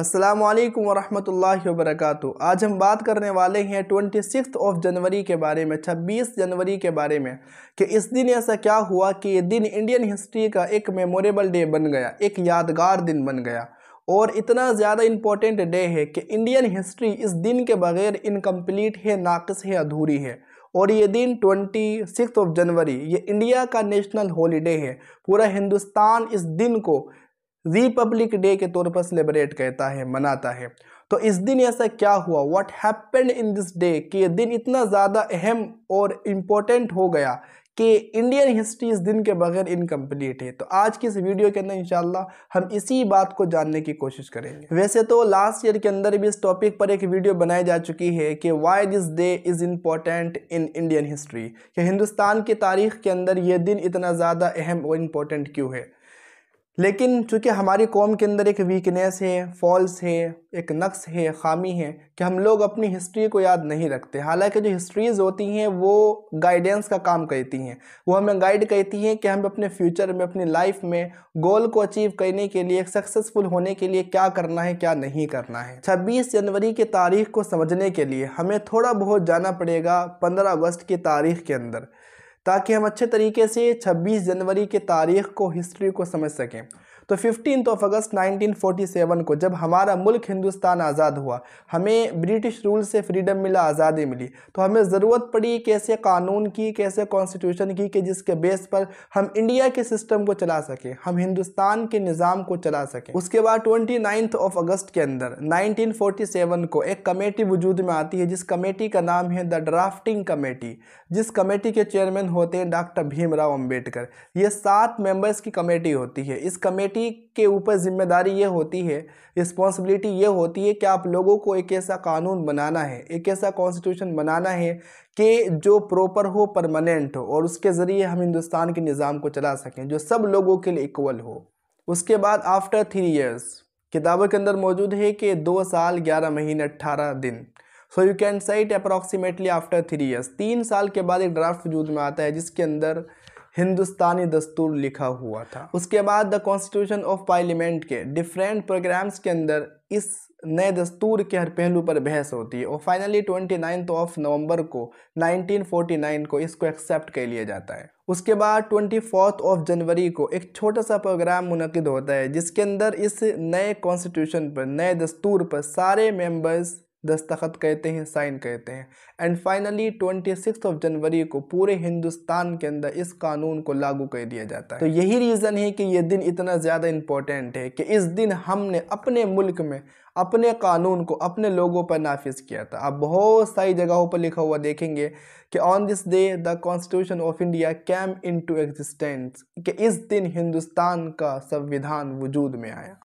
अस्सलाम वालेकुम वरहमतुल्लाहि आज हम बात करने वाले हैं ट्वेंटी सिक्स ऑफ जनवरी के बारे में छब्बीस जनवरी के बारे में कि इस दिन ऐसा क्या हुआ कि ये दिन इंडियन हिस्ट्री का एक मेमोरेबल डे बन गया एक यादगार दिन बन गया और इतना ज़्यादा इम्पोर्टेंट डे है कि इंडियन हिस्ट्री इस दिन के बगैर इनकम्प्लीट है नाकस है अधूरी है और ये दिन ट्वेंटी सिक्स ऑफ जनवरी ये इंडिया का नेशनल हॉलीडे है पूरा हिंदुस्तान इस दिन को रिपब्लिक डे के तौर पर सेलिब्रेट करता है मनाता है तो इस दिन ऐसा क्या हुआ what happened in this day कि ये दिन इतना ज़्यादा अहम और इम्पोर्टेंट हो गया कि इंडियन हिस्ट्री इस दिन के बगैर इनकम्प्लीट है तो आज की इस वीडियो के अंदर इंशाल्लाह हम इसी बात को जानने की कोशिश करेंगे वैसे तो लास्ट ईयर के अंदर भी इस टॉपिक पर एक वीडियो बनाई जा चुकी है कि why this day is important in Indian history कि हिंदुस्तान की तारीख के अंदर ये दिन इतना ज़्यादा अहम और इम्पोर्टेंट क्यों है लेकिन चूंकि हमारी कौम के अंदर एक वीकनेस है फॉल्स है एक नक्स है खामी है कि हम लोग अपनी हिस्ट्री को याद नहीं रखते हालांकि जो हिस्ट्रीज़ होती हैं वो गाइडेंस का काम करती हैं वो हमें गाइड करती हैं कि हम अपने फ्यूचर में अपनी लाइफ में गोल को अचीव करने के लिए सक्सेसफुल होने के लिए क्या करना है क्या नहीं करना है छब्बीस जनवरी की तारीख को समझने के लिए हमें थोड़ा बहुत जाना पड़ेगा पंद्रह अगस्त की तारीख के अंदर ताकि हम अच्छे तरीके से 26 जनवरी के तारीख को हिस्ट्री को समझ सकें तो फिफ्टीन ऑफ अगस्त 1947 को जब हमारा मुल्क हिंदुस्तान आज़ाद हुआ हमें ब्रिटिश रूल से फ्रीडम मिला आज़ादी मिली तो हमें ज़रूरत पड़ी कैसे कानून की कैसे कॉन्स्टिट्यूशन की कि जिसके बेस पर हम इंडिया के सिस्टम को चला सकें हम हिंदुस्तान के निज़ाम को चला सकें उसके बाद ट्वेंटी ऑफ अगस्त के अंदर सेवन को एक कमेटी वजूद में आती है जिस कमेटी का नाम है द ड्राफ्टिंग कमेटी जिस कमेटी के चेयरमैन होते हैं डॉक्टर भीमराव अम्बेडकर ये सात मेंबर्स की कमेटी होती है इस कमेटी इसी के ऊपर जिम्मेदारी ये होती है रिस्पॉन्सिबिलिटी ये होती है कि आप लोगों को एक ऐसा कानून बनाना है एक ऐसा कॉन्स्टिट्यूशन बनाना है कि जो प्रॉपर हो परमानेंट हो और उसके ज़रिए हम हिंदुस्तान के निज़ाम को चला सकें जो सब लोगों के लिए इक्वल हो उसके बाद आफ्टर थ्री ईयर्स किताबों के अंदर मौजूद है कि दो साल ग्यारह महीने अट्ठारह दिन so you can cite approximately after three years तीन साल के बाद एक ड्राफ्ट वजूद में आता है जिसके अंदर हिंदुस्तानी दस्तूर लिखा हुआ था उसके बाद द कॉन्स्टिट्यूशन ऑफ पार्लियामेंट के डिफरेंट प्रोग्राम्स के अंदर इस नए दस्तूर के हर पहलू पर बहस होती है और finally twenty ninth of November को 1949 को इसको एक्सेप्ट कर लिया जाता है उसके बाद ट्वेंटी फोर्थ ऑफ जनवरी को एक छोटा सा प्रोग्राम मुनद होता है जिसके अंदर इस नए कॉन्स्टिट्यूशन पर नए दस्तूर पर सारे मेंबर्स दस्तखत कहते हैं साइन कहते हैं and finally twenty six of January को पूरे हिंदुस्तान के अंदर इस कानून को लागू कर दिया जाता है तो यही रीज़न है कि यह दिन इतना ज़्यादा इम्पोर्टेंट है कि इस दिन हमने अपने मुल्क में अपने कानून को अपने लोगों पर नाफिज किया था आप बहुत सारी जगहों पर लिखा हुआ देखेंगे कि on this day the constitution of India came into existence कि इस दिन हिंदुस्तान का संविधान वजूद में आया